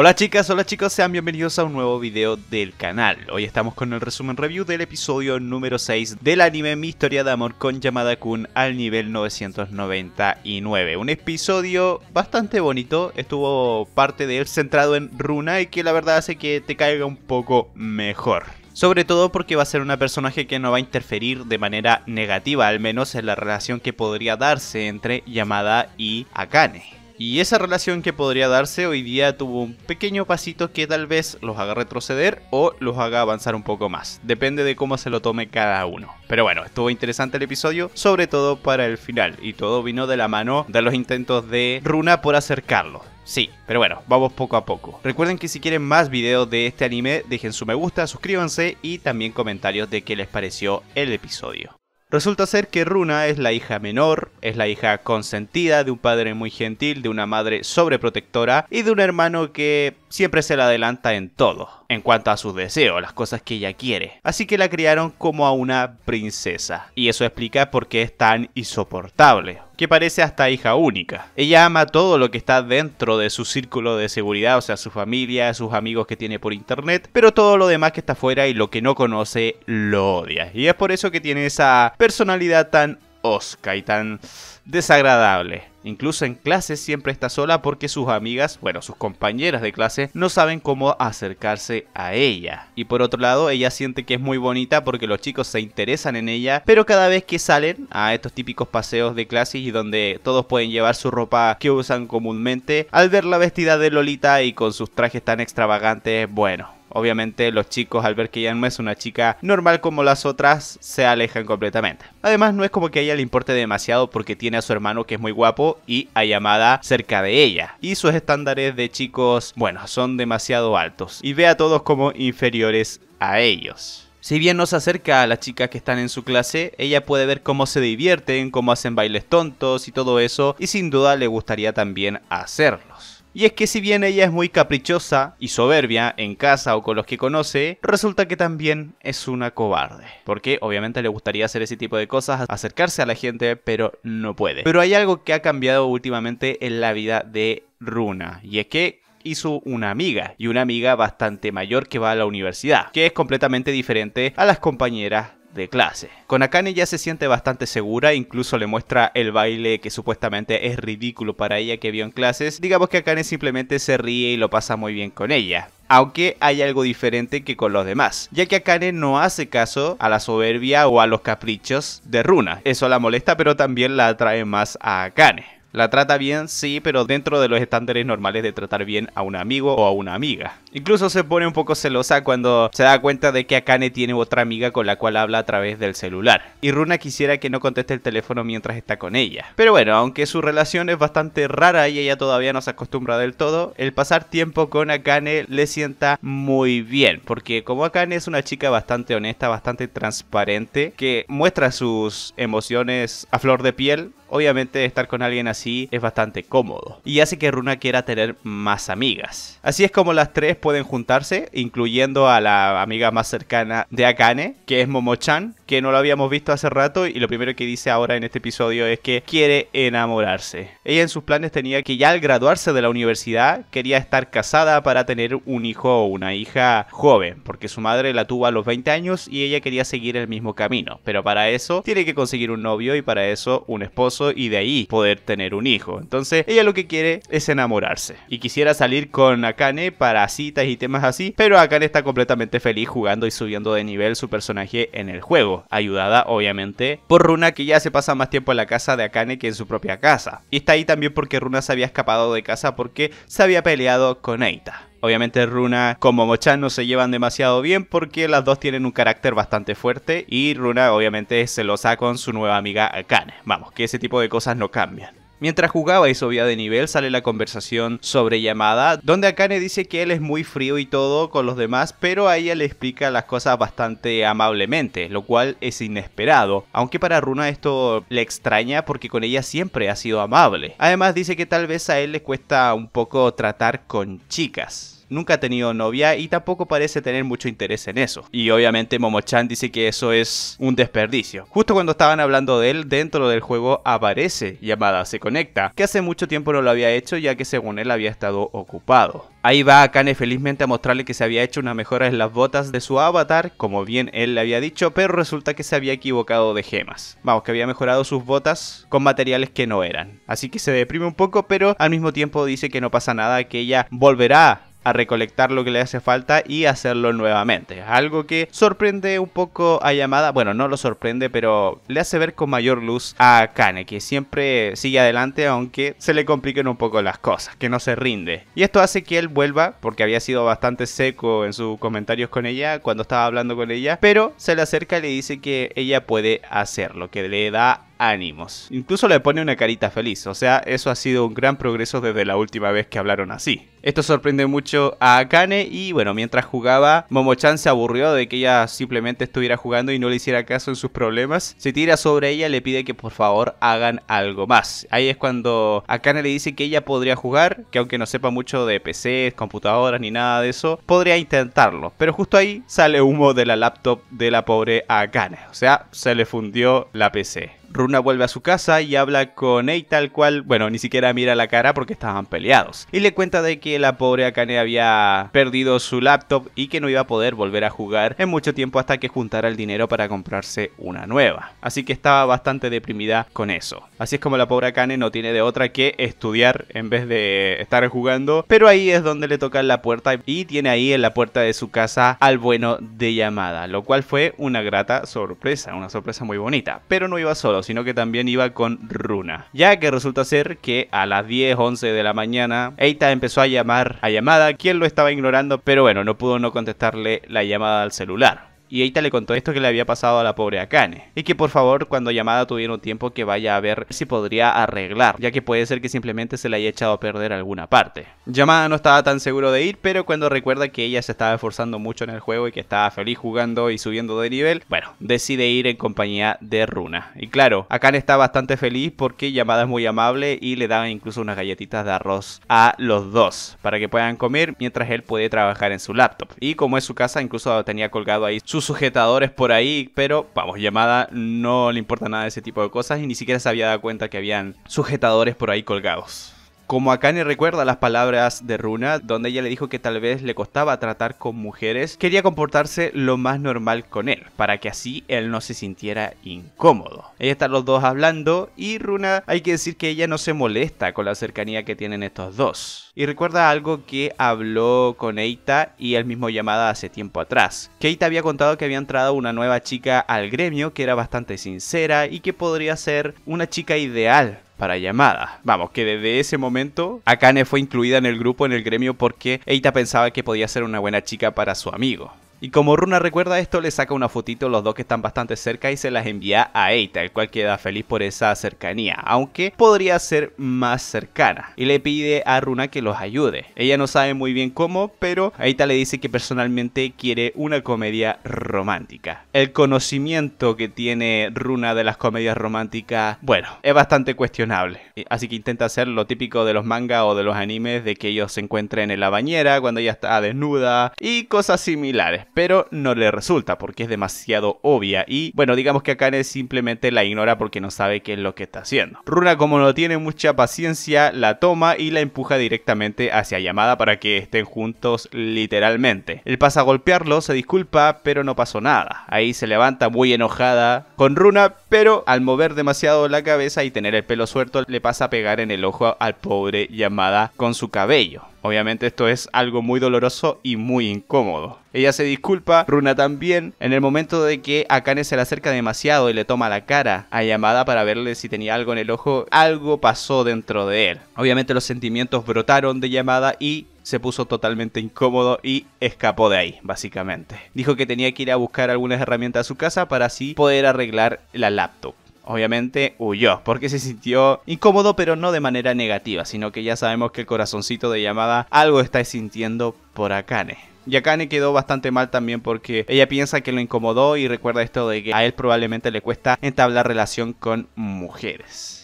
Hola chicas, hola chicos, sean bienvenidos a un nuevo video del canal. Hoy estamos con el resumen review del episodio número 6 del anime Mi Historia de Amor con Yamada Kun al nivel 999. Un episodio bastante bonito, estuvo parte de él centrado en Runa y que la verdad hace que te caiga un poco mejor. Sobre todo porque va a ser una personaje que no va a interferir de manera negativa, al menos en la relación que podría darse entre Yamada y Akane. Y esa relación que podría darse hoy día tuvo un pequeño pasito que tal vez los haga retroceder o los haga avanzar un poco más. Depende de cómo se lo tome cada uno. Pero bueno, estuvo interesante el episodio, sobre todo para el final. Y todo vino de la mano de los intentos de Runa por acercarlo. Sí, pero bueno, vamos poco a poco. Recuerden que si quieren más videos de este anime, dejen su me gusta, suscríbanse y también comentarios de qué les pareció el episodio. Resulta ser que Runa es la hija menor, es la hija consentida de un padre muy gentil, de una madre sobreprotectora y de un hermano que siempre se la adelanta en todo, en cuanto a sus deseos, las cosas que ella quiere. Así que la criaron como a una princesa, y eso explica por qué es tan insoportable, que parece hasta hija única. Ella ama todo lo que está dentro de su círculo de seguridad, o sea, su familia, sus amigos que tiene por internet, pero todo lo demás que está fuera y lo que no conoce lo odia. Y es por eso que tiene esa personalidad tan osca y tan desagradable. Incluso en clases siempre está sola porque sus amigas, bueno, sus compañeras de clase, no saben cómo acercarse a ella. Y por otro lado, ella siente que es muy bonita porque los chicos se interesan en ella, pero cada vez que salen a estos típicos paseos de clases y donde todos pueden llevar su ropa que usan comúnmente, al ver la vestida de Lolita y con sus trajes tan extravagantes, bueno, Obviamente los chicos al ver que ella no es una chica normal como las otras se alejan completamente. Además no es como que a ella le importe demasiado porque tiene a su hermano que es muy guapo y a Yamada cerca de ella. Y sus estándares de chicos, bueno, son demasiado altos. Y ve a todos como inferiores a ellos. Si bien no se acerca a las chicas que están en su clase, ella puede ver cómo se divierten, cómo hacen bailes tontos y todo eso, y sin duda le gustaría también hacerlos. Y es que si bien ella es muy caprichosa y soberbia en casa o con los que conoce, resulta que también es una cobarde. Porque obviamente le gustaría hacer ese tipo de cosas, acercarse a la gente, pero no puede. Pero hay algo que ha cambiado últimamente en la vida de Runa. Y es que hizo una amiga, y una amiga bastante mayor que va a la universidad, que es completamente diferente a las compañeras clase. Con Akane ya se siente bastante segura, incluso le muestra el baile que supuestamente es ridículo para ella que vio en clases. Digamos que Akane simplemente se ríe y lo pasa muy bien con ella aunque hay algo diferente que con los demás, ya que Akane no hace caso a la soberbia o a los caprichos de Runa. Eso la molesta, pero también la atrae más a Akane. La trata bien, sí, pero dentro de los estándares normales de tratar bien a un amigo o a una amiga. Incluso se pone un poco celosa cuando se da cuenta de que Akane tiene otra amiga con la cual habla a través del celular. Y Runa quisiera que no conteste el teléfono mientras está con ella. Pero bueno, aunque su relación es bastante rara y ella todavía no se acostumbra del todo, el pasar tiempo con Akane le sienta muy bien. Porque como Akane es una chica bastante honesta, bastante transparente, que muestra sus emociones a flor de piel, Obviamente estar con alguien así es bastante cómodo y hace que Runa quiera tener más amigas. Así es como las tres pueden juntarse, incluyendo a la amiga más cercana de Akane, que es Momo-chan, que no lo habíamos visto hace rato y lo primero que dice ahora en este episodio es que quiere enamorarse. Ella en sus planes tenía que ya al graduarse de la universidad quería estar casada para tener un hijo o una hija joven, porque su madre la tuvo a los 20 años y ella quería seguir el mismo camino, pero para eso tiene que conseguir un novio y para eso un esposo y de ahí poder tener un hijo. Entonces ella lo que quiere es enamorarse y quisiera salir con Akane para citas y temas así, pero Akane está completamente feliz jugando y subiendo de nivel su personaje en el juego, ayudada obviamente por Runa que ya se pasa más tiempo en la casa de Akane que en su propia casa. Y está ahí también porque Runa se había escapado de casa porque se había peleado con Eita. Obviamente Runa como Mochan no se llevan demasiado bien porque las dos tienen un carácter bastante fuerte y Runa obviamente se lo saca con su nueva amiga Akane. Vamos, que ese tipo de cosas no cambian. Mientras jugaba y subía de nivel, sale la conversación sobre llamada, donde Akane dice que él es muy frío y todo con los demás, pero a ella le explica las cosas bastante amablemente, lo cual es inesperado, aunque para Runa esto le extraña porque con ella siempre ha sido amable. Además dice que tal vez a él le cuesta un poco tratar con chicas nunca ha tenido novia y tampoco parece tener mucho interés en eso. Y obviamente Momo-chan dice que eso es un desperdicio. Justo cuando estaban hablando de él, dentro del juego aparece llamada Se Conecta, que hace mucho tiempo no lo había hecho ya que según él había estado ocupado. Ahí va Akane felizmente a mostrarle que se había hecho una mejora en las botas de su avatar, como bien él le había dicho, pero resulta que se había equivocado de gemas. Vamos, que había mejorado sus botas con materiales que no eran. Así que se deprime un poco, pero al mismo tiempo dice que no pasa nada, que ella volverá a recolectar lo que le hace falta y hacerlo nuevamente. Algo que sorprende un poco a Yamada, bueno, no lo sorprende, pero le hace ver con mayor luz a Kane, que siempre sigue adelante aunque se le compliquen un poco las cosas, que no se rinde. Y esto hace que él vuelva, porque había sido bastante seco en sus comentarios con ella cuando estaba hablando con ella, pero se le acerca y le dice que ella puede hacerlo, que le da ánimos. Incluso le pone una carita feliz, o sea, eso ha sido un gran progreso desde la última vez que hablaron así. Esto sorprende mucho a Akane y bueno, mientras jugaba, Momo-chan se aburrió de que ella simplemente estuviera jugando y no le hiciera caso en sus problemas. Se tira sobre ella y le pide que por favor hagan algo más. Ahí es cuando Akane le dice que ella podría jugar, que aunque no sepa mucho de PCs, computadoras ni nada de eso, podría intentarlo. Pero justo ahí sale humo de la laptop de la pobre Akane, o sea, se le fundió la PC. Runa vuelve a su casa y habla con Ei tal cual, bueno, ni siquiera mira la cara porque estaban peleados. Y le cuenta de que la pobre Akane había perdido su laptop y que no iba a poder volver a jugar en mucho tiempo hasta que juntara el dinero para comprarse una nueva. Así que estaba bastante deprimida con eso. Así es como la pobre Akane no tiene de otra que estudiar en vez de estar jugando, pero ahí es donde le toca la puerta y tiene ahí en la puerta de su casa al bueno de llamada, lo cual fue una grata sorpresa, una sorpresa muy bonita, pero no iba solo sino que también iba con Runa. Ya que resulta ser que a las 10, 11 de la mañana, Eita empezó a llamar a llamada, quien lo estaba ignorando, pero bueno, no pudo no contestarle la llamada al celular y Eita le contó esto que le había pasado a la pobre Akane, y que por favor cuando Yamada tuviera un tiempo que vaya a ver si podría arreglar, ya que puede ser que simplemente se le haya echado a perder alguna parte. Yamada no estaba tan seguro de ir, pero cuando recuerda que ella se estaba esforzando mucho en el juego y que estaba feliz jugando y subiendo de nivel, bueno, decide ir en compañía de Runa. Y claro, Akane está bastante feliz porque Yamada es muy amable y le da incluso unas galletitas de arroz a los dos para que puedan comer mientras él puede trabajar en su laptop. Y como es su casa, incluso tenía colgado ahí su sujetadores por ahí, pero vamos, llamada no le importa nada de ese tipo de cosas y ni siquiera se había dado cuenta que habían sujetadores por ahí colgados. Como Akane recuerda las palabras de Runa, donde ella le dijo que tal vez le costaba tratar con mujeres, quería comportarse lo más normal con él, para que así él no se sintiera incómodo. Ella están los dos hablando y Runa, hay que decir que ella no se molesta con la cercanía que tienen estos dos y recuerda algo que habló con Eita y el mismo llamada hace tiempo atrás. Que había contado que había entrado una nueva chica al gremio que era bastante sincera y que podría ser una chica ideal para llamada. Vamos, que desde ese momento Akane fue incluida en el grupo, en el gremio, porque Eita pensaba que podía ser una buena chica para su amigo. Y como Runa recuerda esto, le saca una fotito los dos que están bastante cerca y se las envía a Eita, el cual queda feliz por esa cercanía, aunque podría ser más cercana. Y le pide a Runa que los ayude. Ella no sabe muy bien cómo, pero Eita le dice que personalmente quiere una comedia romántica. El conocimiento que tiene Runa de las comedias románticas, bueno, es bastante cuestionable. Así que intenta hacer lo típico de los mangas o de los animes de que ellos se encuentren en la bañera cuando ella está desnuda y cosas similares pero no le resulta porque es demasiado obvia y bueno, digamos que Akane simplemente la ignora porque no sabe qué es lo que está haciendo. Runa como no tiene mucha paciencia, la toma y la empuja directamente hacia Yamada para que estén juntos literalmente. Él pasa a golpearlo, se disculpa, pero no pasó nada. Ahí se levanta muy enojada con Runa, pero al mover demasiado la cabeza y tener el pelo suelto, le pasa a pegar en el ojo al pobre Yamada con su cabello. Obviamente esto es algo muy doloroso y muy incómodo. Ella se disculpa, Runa también, en el momento de que Akane se le acerca demasiado y le toma la cara a Yamada para verle si tenía algo en el ojo, algo pasó dentro de él. Obviamente los sentimientos brotaron de Yamada y se puso totalmente incómodo y escapó de ahí, básicamente. Dijo que tenía que ir a buscar algunas herramientas a su casa para así poder arreglar la laptop obviamente huyó, porque se sintió incómodo, pero no de manera negativa, sino que ya sabemos que el corazoncito de llamada algo está sintiendo por Akane. Y Akane quedó bastante mal también porque ella piensa que lo incomodó y recuerda esto de que a él probablemente le cuesta entablar relación con mujeres.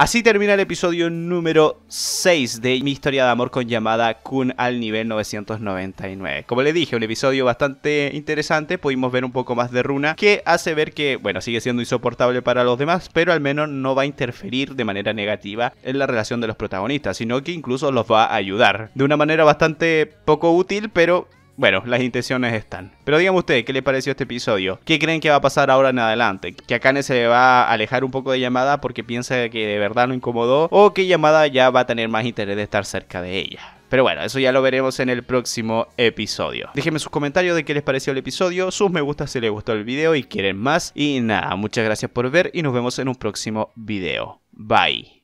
Así termina el episodio número 6 de mi historia de amor con llamada Kun al nivel 999. Como le dije, un episodio bastante interesante, pudimos ver un poco más de Runa, que hace ver que, bueno, sigue siendo insoportable para los demás, pero al menos no va a interferir de manera negativa en la relación de los protagonistas, sino que incluso los va a ayudar. De una manera bastante poco útil, pero bueno, las intenciones están. Pero díganme ustedes, ¿qué les pareció este episodio? ¿Qué creen que va a pasar ahora en adelante? ¿Que Akane se va a alejar un poco de llamada porque piensa que de verdad lo incomodó? ¿O que llamada ya va a tener más interés de estar cerca de ella? Pero bueno, eso ya lo veremos en el próximo episodio. Déjenme sus comentarios de qué les pareció el episodio, sus me gusta si les gustó el video y quieren más. Y nada, muchas gracias por ver y nos vemos en un próximo video. Bye.